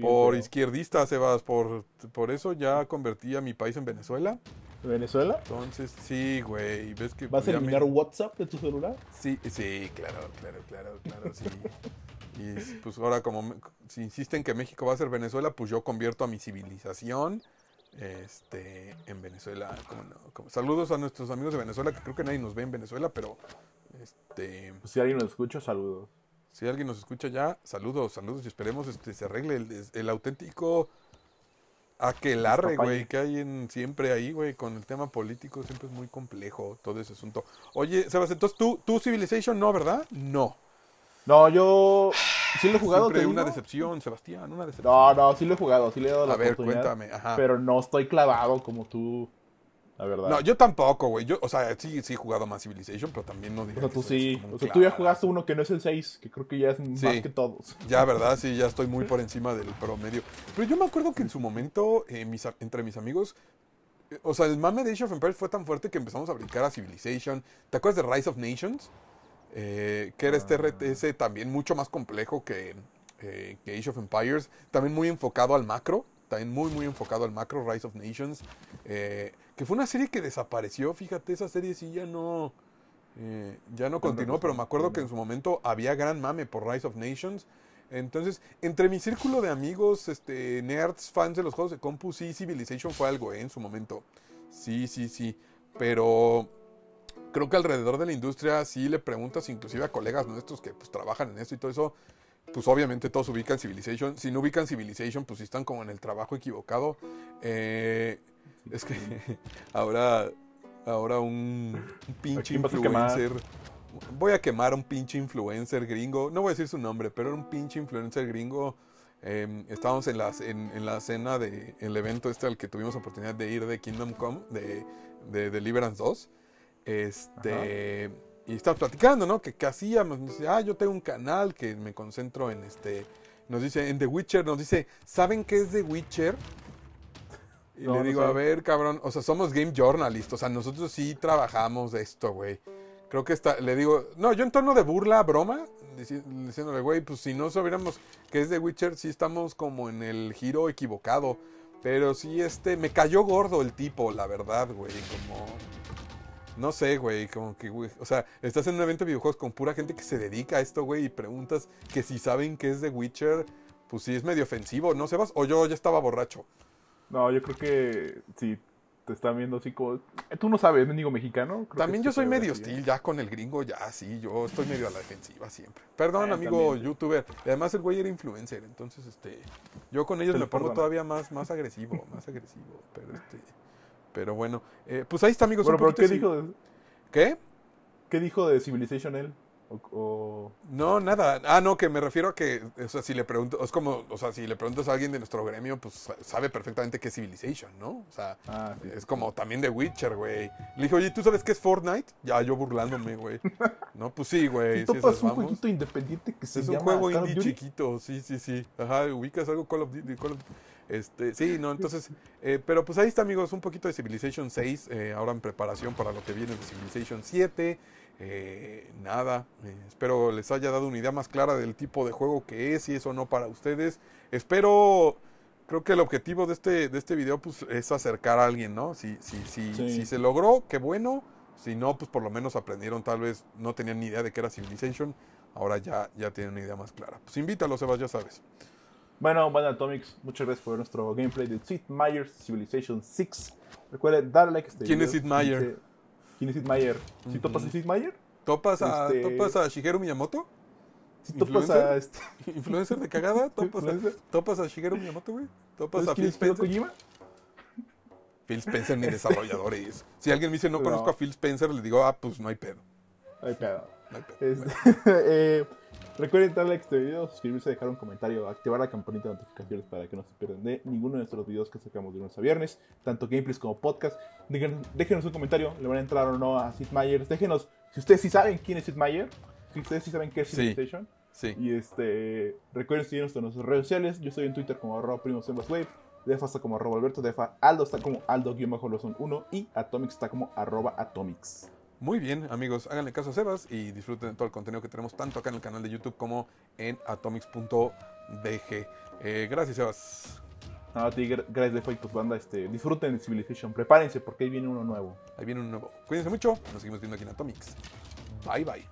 Por izquierdistas izquierdista, Sebas, por, por eso ya convertí a mi país en Venezuela. ¿Venezuela? Entonces, sí, güey. ¿Vas a eliminar WhatsApp de tu celular? Sí, sí, claro, claro, claro, claro, sí. y pues ahora, como si insisten que México va a ser Venezuela, pues yo convierto a mi civilización este, en Venezuela. saludos a nuestros amigos de Venezuela, que creo que nadie nos ve en Venezuela, pero este... Pues, si alguien nos escucha, saludos. Si alguien nos escucha ya, saludos, saludos y esperemos que este, se arregle el, el auténtico aquelarre, güey, que hay en, siempre ahí, güey, con el tema político, siempre es muy complejo todo ese asunto. Oye, Sebastián, entonces tú, tú Civilization no, ¿verdad? No. No, yo sí lo he jugado. Siempre una decepción, Sebastián, una decepción. No, no, sí lo he jugado, sí le he dado la A ver, cuéntame, ajá. Pero no estoy clavado como tú la verdad. No, yo tampoco, güey. o sea, sí, sí he jugado más Civilization, pero también no diría. Pero tú sí. O sea, tú ya jugaste uno que no es el 6, que creo que ya es más que todos. Ya, ¿verdad? Sí, ya estoy muy por encima del promedio. Pero yo me acuerdo que en su momento, eh, entre mis amigos, eh, o sea, el mame de Age of Empires fue tan fuerte que empezamos a brincar a Civilization. ¿Te acuerdas de Rise of Nations? Eh, que era este RTS ah. también mucho más complejo que, que Age of Empires. También muy enfocado al macro. También muy, muy enfocado al macro, Rise of Nations. Eh, que fue una serie que desapareció, fíjate, esa serie sí ya no, eh, ya no continuó, pero me acuerdo que en su momento había gran mame por Rise of Nations. Entonces, entre mi círculo de amigos, este, nerds, fans de los juegos de compu, sí, Civilization fue algo, eh, En su momento. Sí, sí, sí. Pero creo que alrededor de la industria, sí le preguntas inclusive a colegas nuestros que pues trabajan en esto y todo eso, pues obviamente todos ubican Civilization. Si no ubican Civilization, pues sí están como en el trabajo equivocado. Eh, es que ahora, ahora un, pinche influencer. voy a quemar un pinche influencer gringo. No voy a decir su nombre, pero era un pinche influencer gringo. Em, estábamos en la, en, la cena del el evento este al que tuvimos oportunidad de ir de Kingdom Come, de, de Deliverance 2. Este. Y estábamos platicando, ¿no? Que, que hacíamos. Dice, ah, yo tengo un canal que me concentro en este. Nos dice, en The Witcher, nos dice, ¿saben qué es The Witcher? Y le digo, a ver, cabrón, o sea, somos game journalists, o sea, nosotros sí trabajamos esto, güey. Creo que está, le digo, no, yo en torno de burla, broma, diciéndole, güey, pues si no sabiéramos que es de Witcher, sí estamos como en el giro equivocado. Pero sí, este, me cayó gordo el tipo, la verdad, güey, como... No sé, güey, como que, güey, o sea, estás en un evento de videojuegos con pura gente que se dedica a esto, güey, y preguntas que si saben que es de Witcher, pues sí es medio ofensivo, ¿no, Sebas? O yo ya estaba borracho. No, yo creo que si te están viendo así eh, Tú no sabes, amigo mexicano. también yo soy medio ¿eh? hostil, ya con el gringo, ya sí, yo estoy medio a la defensiva siempre. Perdón, ah, amigo youtuber. Además, el güey era influencer, entonces este. Yo con ellos me pongo todavía más, más agresivo, más agresivo. Pero este. Pero bueno. Eh, pues ahí está, amigos. ¿qué dijo? De... ¿Qué? ¿Qué dijo de Civilization él? No, nada. Ah, no, que me refiero a que, o sea, si le pregunto, es como, o sea, si le preguntas a alguien de nuestro gremio, pues sabe perfectamente qué es Civilization, ¿no? O sea, ah, es como también de Witcher, güey. Le dije, oye, ¿tú sabes qué es Fortnite? Ya, yo burlándome, güey. no, pues sí, güey. es un independiente juego indie chiquito, sí, sí, sí. Ajá, ubicas algo Call of Duty, Este, sí, no, entonces, eh, pero pues ahí está, amigos, un poquito de Civilization 6, eh, ahora en preparación para lo que viene de Civilization 7. Eh, nada, eh, espero les haya dado una idea más clara del tipo de juego que es y eso no para ustedes. Espero, creo que el objetivo de este, de este video pues, es acercar a alguien, ¿no? Si, si, si, si se logró, qué bueno. Si no, pues por lo menos aprendieron, tal vez no tenían ni idea de qué era Civilization. Ahora ya, ya tienen una idea más clara. Pues invítalo, Sebas, ya sabes. Bueno, bueno, Atomics, muchas gracias por nuestro gameplay de Sid Meier's Civilization 6. Recuerden darle like a este ¿Quién es Sid Meier? ¿Quién es Sid ¿Si topas a Sid ¿Topas a, este, ¿Topas a Shigeru Miyamoto? Si topas a este... ¿Influencer de cagada? ¿Topas, a, ¿Topas a Shigeru Miyamoto, güey? ¿Topas a Phil Spencer? Phil Spencer ni desarrollador Si alguien me dice no, conozco a Phil Spencer, le digo, ah, pues no hay pedo. No hay pedo. No hay pedo. eh, Recuerden darle a este video, suscribirse, dejar un comentario, activar la campanita de notificaciones para que no se pierdan de ninguno de nuestros videos que sacamos de lunes a viernes, tanto gameplays como podcast. Déjenos un comentario, le van a entrar o no a Sid Meier. Déjenos, si ustedes sí saben quién es Sid Meier, si ustedes sí saben qué es Sid sí. Sí. Y este, recuerden seguirnos en nuestras redes sociales. Yo estoy en Twitter como arroba primo Defa está como arroba Alberto. Defa Aldo está como Aldo-1 y Atomics está como arroba Atomics. Muy bien, amigos, háganle caso a Sebas y disfruten todo el contenido que tenemos tanto acá en el canal de YouTube como en atomics.dg. Eh, gracias, Sebas. Nada a gracias de Facebook. banda. Este, disfruten de Civilization, prepárense porque ahí viene uno nuevo. Ahí viene uno nuevo. Cuídense mucho, nos seguimos viendo aquí en Atomics. Bye, bye.